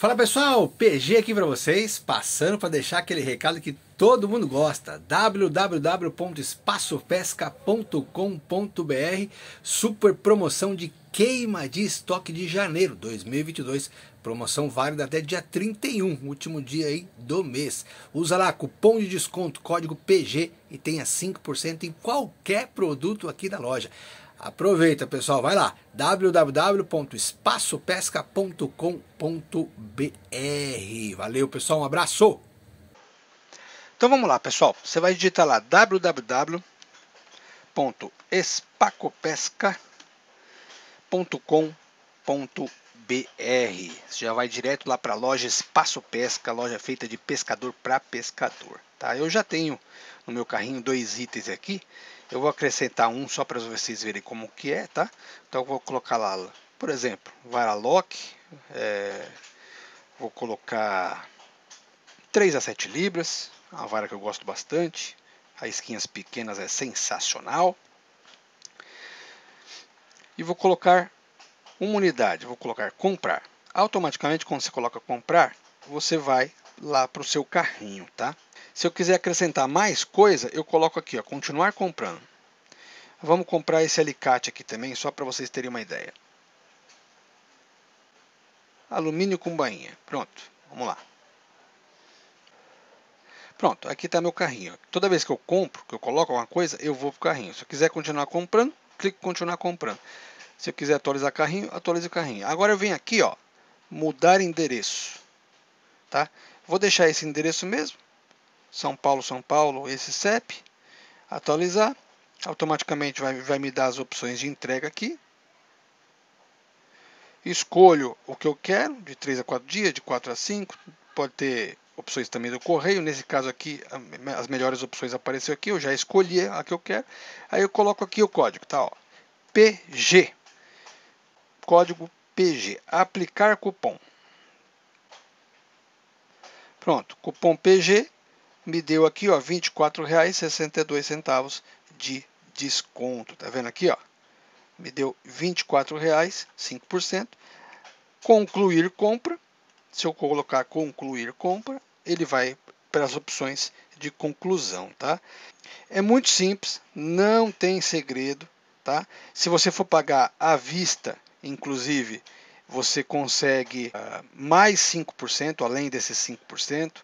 Fala pessoal, PG aqui para vocês, passando para deixar aquele recado que todo mundo gosta, www.espaçopesca.com.br, super promoção de queima de estoque de janeiro 2022, promoção válida até dia 31, último dia aí do mês. Usa lá cupom de desconto, código PG e tenha 5% em qualquer produto aqui da loja. Aproveita, pessoal, vai lá, www.espaçopesca.com.br. Valeu, pessoal, um abraço. Então vamos lá, pessoal. Você vai digitar lá www.espacopesca.com.br BR. Você já vai direto lá para a loja Espaço Pesca, loja feita de pescador para pescador. Tá? Eu já tenho no meu carrinho dois itens aqui. Eu vou acrescentar um só para vocês verem como que é, tá? Então eu vou colocar lá, por exemplo, vara lock. É... vou colocar 3 a 7 libras, uma vara que eu gosto bastante. As esquinhas pequenas é sensacional. E vou colocar uma unidade, vou colocar comprar. Automaticamente, quando você coloca comprar, você vai lá para o seu carrinho, tá? Se eu quiser acrescentar mais coisa, eu coloco aqui, ó, continuar comprando. Vamos comprar esse alicate aqui também, só para vocês terem uma ideia. Alumínio com bainha. Pronto, vamos lá. Pronto, aqui está meu carrinho. Toda vez que eu compro, que eu coloco alguma coisa, eu vou para o carrinho. Se eu quiser continuar comprando, clico em continuar comprando. Se eu quiser atualizar carrinho, atualize o carrinho. Agora eu venho aqui, ó, mudar endereço. Tá? Vou deixar esse endereço mesmo. São Paulo, São Paulo, esse CEP. Atualizar. Automaticamente vai, vai me dar as opções de entrega aqui. Escolho o que eu quero, de 3 a 4 dias, de 4 a 5. Pode ter opções também do correio. Nesse caso aqui, as melhores opções apareceu aqui. Eu já escolhi a que eu quero. Aí eu coloco aqui o código, tá? Ó, PG código PG, aplicar cupom. Pronto, cupom PG me deu aqui, ó, R$ 24,62 de desconto. Tá vendo aqui, ó? Me deu R$ 24,5%. Concluir compra. Se eu colocar concluir compra, ele vai para as opções de conclusão, tá? É muito simples, não tem segredo, tá? Se você for pagar à vista Inclusive, você consegue uh, mais 5%, além desses 5%. Uh,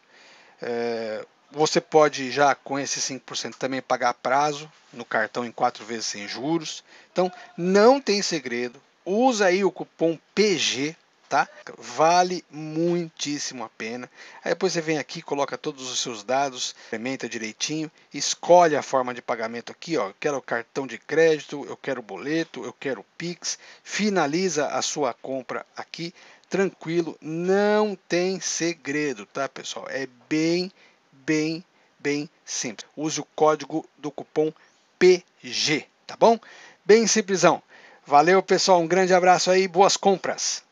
eh, você pode já com esses 5% também pagar prazo no cartão em quatro vezes sem juros. Então, não tem segredo. Usa aí o cupom PG tá? Vale muitíssimo a pena. Aí depois você vem aqui, coloca todos os seus dados, implementa direitinho, escolhe a forma de pagamento aqui, ó. Eu quero cartão de crédito, eu quero boleto, eu quero Pix. Finaliza a sua compra aqui, tranquilo, não tem segredo, tá, pessoal? É bem, bem, bem simples. Use o código do cupom PG, tá bom? Bem simplesão. Valeu, pessoal. Um grande abraço aí. Boas compras.